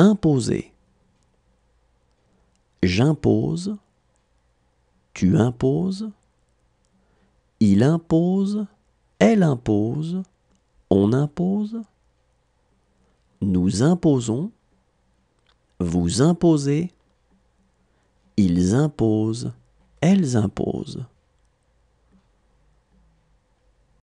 Imposer. J'impose. Tu imposes. Il impose. Elle impose. On impose. Nous imposons. Vous imposez. Ils imposent. Elles imposent.